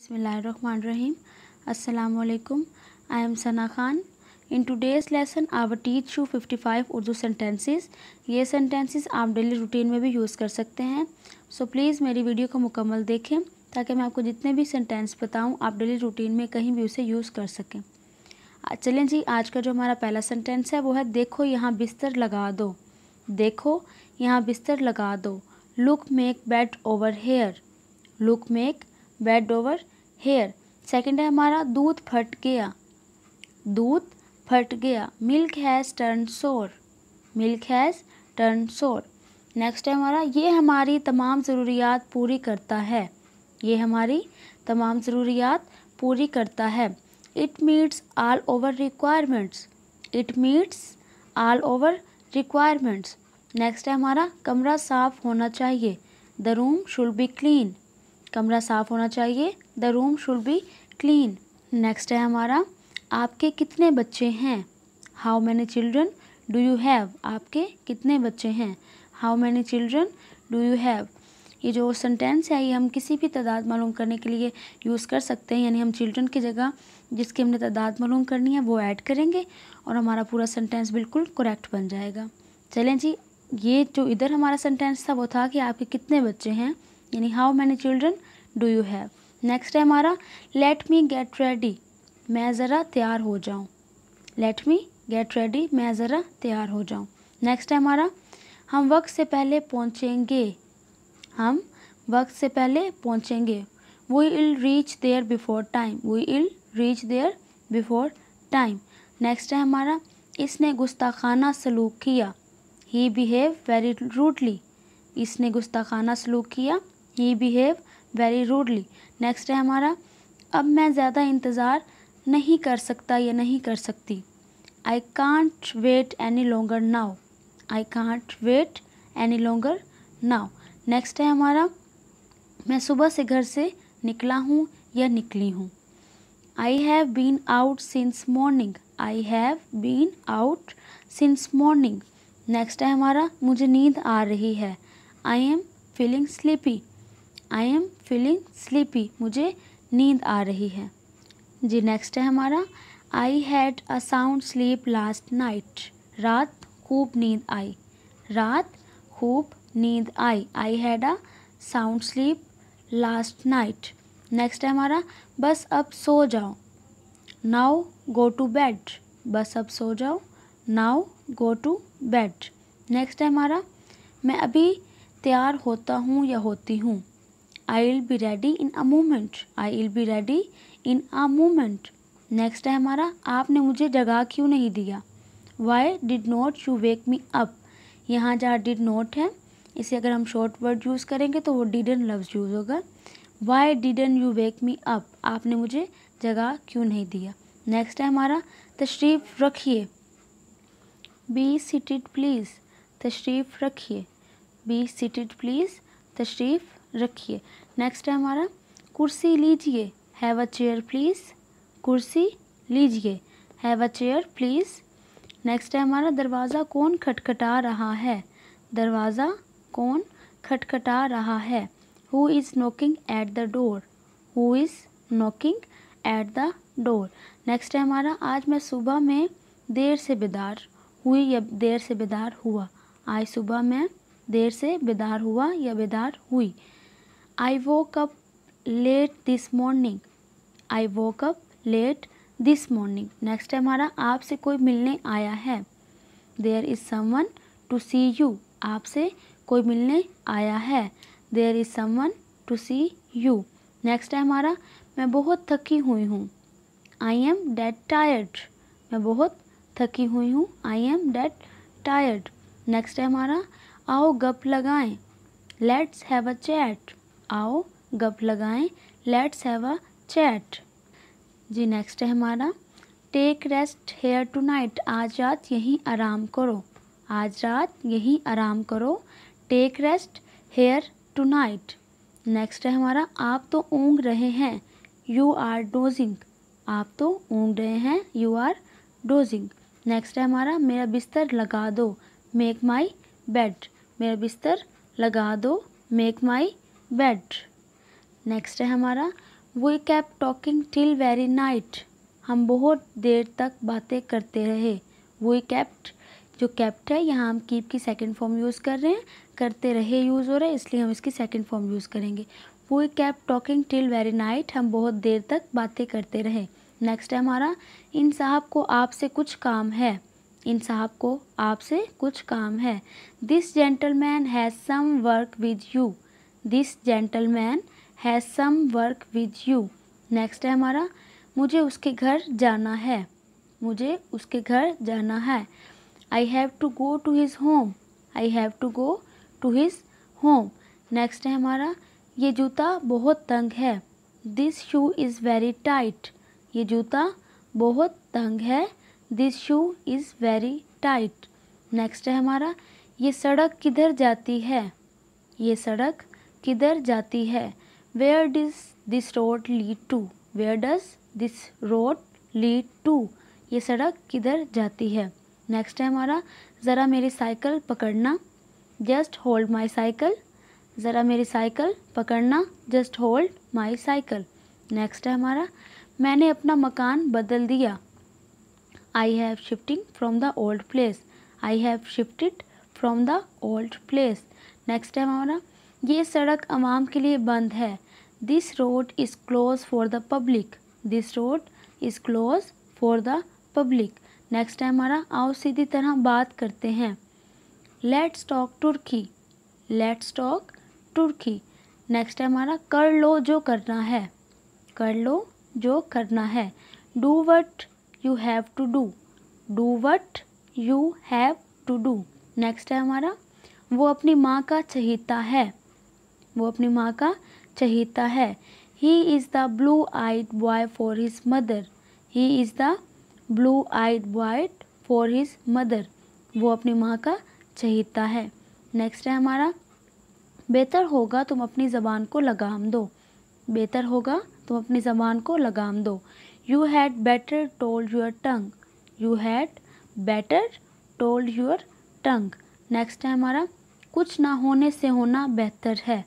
बसमीम अलकुम I am Sana Khan in today's lesson our teach you fifty five Urdu sentences ये sentences आप डेली रूटीन में भी यूज़ कर सकते हैं सो प्लीज़ मेरी वीडियो को मुकम्मल देखें ताकि मैं आपको जितने भी सेंटेंस बताऊँ आप डेली रूटीन में कहीं भी उसे यूज़ कर सकें चलें जी आज का जो हमारा पहला सेंटेंस है वो है देखो यहाँ बिस्तर लगा दो देखो यहाँ बिस्तर लगा दो look make bed over here look make bed over here second है हमारा दूध फट गया दूध फट गया milk has turn sour milk has turn sour next है हमारा ये हमारी तमाम ज़रूरियात पूरी करता है ये हमारी तमाम ज़रूरियात पूरी करता है it meets all our requirements it meets all our requirements next है हमारा कमरा साफ़ होना चाहिए the room should be clean कमरा साफ़ होना चाहिए the room should be clean next है हमारा आपके कितने बच्चे हैं how many children do you have आपके कितने बच्चे हैं how many children do you have ये जो सेंटेंस है ये हम किसी भी तादाद मालूम करने के लिए यूज़ कर सकते हैं यानी हम चिल्ड्रन की जगह जिसकी हमने तादाद मालूम करनी है वो ऐड करेंगे और हमारा पूरा सेंटेंस बिल्कुल करेक्ट बन जाएगा चलें जी ये जो इधर हमारा सेंटेंस था वो था कि आपके कितने बच्चे हैं यानी how many children do you have next है हमारा लेट मी गेट रेडी मैं ज़रा तैयार हो जाऊँ लेट मी गेट रेडी मैं ज़रा तैयार हो जाऊँ नेक्स्ट है हमारा हम वक्त से पहले पहुँचेंगे हम वक्त से पहले पहुँचेंगे we'll reach there before time we'll reach there before time next है हमारा इसने गुस्ताखाना सलूक किया ही बिहेव वेरी रूडली इसने गुस्ताखाना सलूक किया he behave very rudely next है हमारा अब मैं ज़्यादा इंतज़ार नहीं कर सकता या नहीं कर सकती I can't wait any longer now I can't wait any longer now next है हमारा मैं सुबह से घर से निकला हूँ या निकली हूँ I have been out since morning I have been out since morning next है हमारा मुझे नींद आ रही है I am feeling sleepy I am feeling sleepy मुझे नींद आ रही है जी नेक्स्ट है हमारा I had a sound sleep last night रात खूब नींद आई रात खूब नींद आई I had a sound sleep last night next है हमारा बस अब सो जाओ नाउ गो टू बेड बस अब सो जाओ now go to bed next है हमारा मैं अभी तैयार होता हूँ या होती हूँ I will be ready in a moment I will be ready in a moment next है हमारा आपने मुझे जगा क्यों नहीं दिया why did not you wake me up यहाँ जहाँ डिड नॉट है इसे अगर हम शॉर्ट वर्ड यूज़ करेंगे तो वो डिडन लफ्ज़ यूज़ होगा why didn't you wake me up आपने मुझे जगह क्यों नहीं दिया तो नेक्स्ट है हमारा तशरीफ़ रखिए बी सीटेड प्लीज़ तशरीफ़ रखिए बी सीटेड प्लीज़ तशरीफ़ रखिए नेक्स्ट है हमारा कुर्सी लीजिए हैव अ चेयर प्लीज़ कुर्सी लीजिए have a chair please next है हमारा दरवाज़ा कौन खटखटा रहा है दरवाज़ा कौन खटखटा रहा है who is knocking at the door who is knocking at the door next है हमारा आज मैं सुबह में देर से बेदार हुई या देर से बेदार हुआ आज सुबह मैं देर से बेदार हुआ या बेदार हुई I woke up late this morning. I woke up late this morning. Next time हमारा आपसे कोई मिलने आया है There is someone to see you. आपसे कोई मिलने आया है There is someone to see you. Next time हमारा मैं बहुत थकी हुई हूँ I am डेट tired. मैं बहुत थकी हुई हूँ I am dead tired. Next time हमारा आओ गप लगाएं लेट्स हैव अ चैट आओ गप लगाएं लेट्स हैव अ चैट जी नेक्स्ट है हमारा take rest here tonight आज रात यहीं आराम करो आज रात यहीं आराम करो take rest here tonight next है हमारा आप तो ऊँग रहे हैं यू आर डोजिंग आप तो ऊँग रहे हैं यू आर डोजिंग नेक्स्ट है हमारा मेरा बिस्तर लगा दो मेक माई बेड मेरा बिस्तर लगा दो मेक माई बेड नेक्स्ट है हमारा we kept talking till very night हम बहुत देर तक बातें करते रहे वी कैप्ट जो कैप्ट है यहाँ हम कीप की सेकंड फॉर्म यूज़ कर रहे हैं करते रहे यूज़ हो रहा है इसलिए हम इसकी सेकंड फॉर्म यूज़ करेंगे we kept talking till very night हम बहुत देर तक बातें करते रहे नेक्स्ट है हमारा इन साहब को आपसे कुछ काम है इन साहब को आपसे कुछ काम है this gentleman has some work with you this gentleman has some work with you next है हमारा मुझे उसके घर जाना है मुझे उसके घर जाना है I have to go to his home I have to go to his home next है हमारा ये जूता बहुत तंग है this shoe is very tight ये जूता बहुत तंग है this shoe is very tight next है हमारा ये सड़क किधर जाती है ये सड़क किधर जाती है where does this road lead to where does this road lead to ये सड़क किधर जाती है नेक्स्ट है हमारा ज़रा मेरी साइकिल पकड़ना जस्ट होल्ड माई साइकिल ज़रा मेरी साइकिल पकड़ना just hold my cycle next है हमारा मैंने अपना मकान बदल दिया I have shifting from the old place I have shifted from the old place next है हमारा ये सड़क आवाम के लिए बंद है this road is close for the public this road is close for the public next time हमारा आओ सीधी तरह बात करते हैं let's talk turkey let's talk turkey next time हमारा कर लो जो करना है कर लो जो करना है do what you have to do do what you have to do next है हमारा वो अपनी माँ का चहिता है वो अपनी माँ का चहेता है he is the blue eyed boy for his mother he is the blue eyed boy for his mother वो अपनी माँ का चहेता है नेक्स्ट है हमारा बेहतर होगा तुम अपनी ज़बान को लगाम दो बेहतर होगा तुम अपनी ज़बान को लगाम दो you had better told your tongue you had better told your tongue next है हमारा कुछ ना होने से होना बेहतर है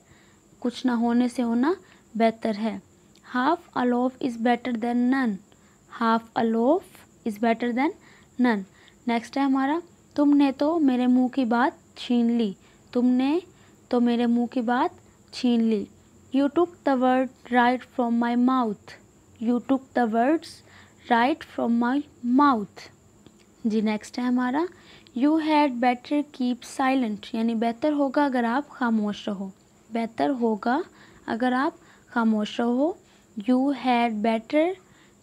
कुछ ना होने से होना बेहतर है half a loaf is better than none half a loaf is better than none next है हमारा तुमने तो मेरे मुंह की बात छीन ली तुमने तो मेरे मुंह की बात छीन ली you took the word right from my mouth you took the words right from my mouth जी नेक्स्ट है हमारा you had better keep silent यानी बेहतर होगा अगर आप खामोश रहो बेहतर होगा अगर आप खामोश रहो you had better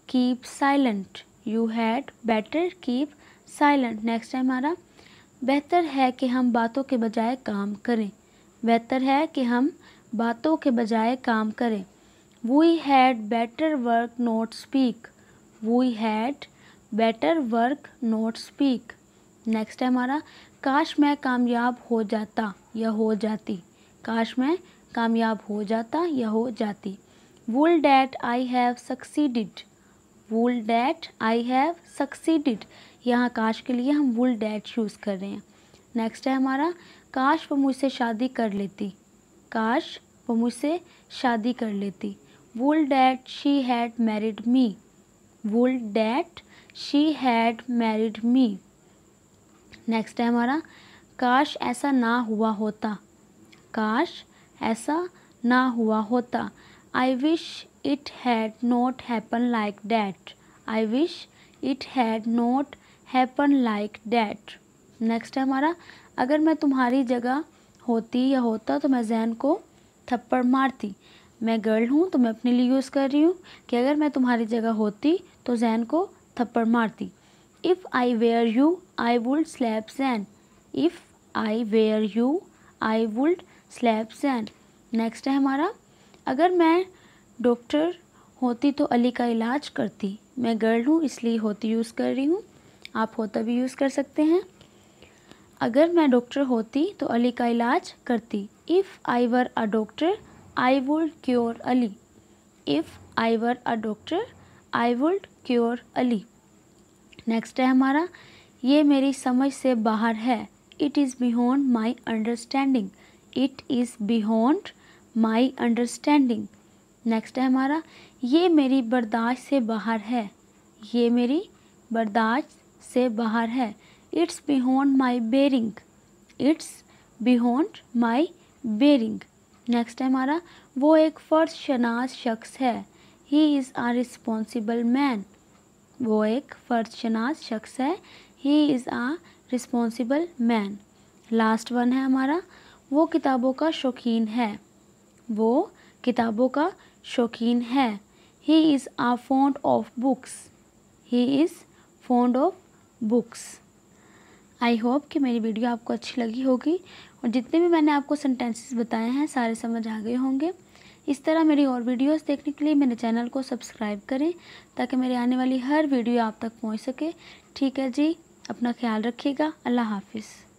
keep silent you had better keep silent next है हमारा बेहतर है कि हम बातों के बजाय काम करें बेहतर है कि हम बातों के बजाय काम करें we had better work not speak we had better work not speak next है हमारा काश मैं कामयाब हो जाता या हो जाती काश मैं कामयाब हो जाता या हो जाती would that I have succeeded would that I have succeeded यहाँ काश के लिए हम वुल डैट यूज़ कर रहे हैं नेक्स्ट है हमारा काश वो मुझसे शादी कर लेती काश वो मुझसे शादी कर लेती would that she had married me would that she had married me next है हमारा काश ऐसा ना हुआ होता काश ऐसा ना हुआ होता I wish it had not happen like that I wish it had not happen like that next है हमारा अगर मैं तुम्हारी जगह होती या होता तो मैं जहन को थप्पड़ मारती मैं गर्ल हूँ तो मैं अपने लिए यूज़ कर रही हूँ कि अगर मैं तुम्हारी जगह होती तो जहन को थप्पड़ मारती if I were you I would slap Zain if I were you I would slap सैन नेक्स्ट है हमारा अगर मैं डॉक्टर होती तो अली का इलाज करती मैं गर्ल हूँ इसलिए होती यूज़ कर रही हूँ आप होता भी यूज़ कर सकते हैं अगर मैं डॉक्टर होती तो अली का इलाज करती if I were a doctor I would cure Ali if I were a doctor I would cure Ali next है हमारा ये मेरी समझ से बाहर है it is beyond my understanding it is beyond my understanding next है हमारा ये मेरी बर्दाश्त से बाहर है ये मेरी बर्दाश्त से बाहर है it's beyond my bearing it's beyond my bearing next है हमारा वो एक फ़र्ज शनाज शख्स है he is a responsible man वो एक फ़र्ज शनाज शख्स है he is a responsible man last one है हमारा वो किताबों का शौकीन है वो किताबों का शौकीन है he is a fond of books he is fond of books I hope कि मेरी वीडियो आपको अच्छी लगी होगी और जितने भी मैंने आपको सेंटेंसेस बताए हैं सारे समझ आ गए होंगे इस तरह मेरी और वीडियोस देखने के लिए मेरे चैनल को सब्सक्राइब करें ताकि मेरी आने वाली हर वीडियो आप तक पहुंच सके ठीक है जी अपना ख्याल रखिएगा अल्लाह हाफिज़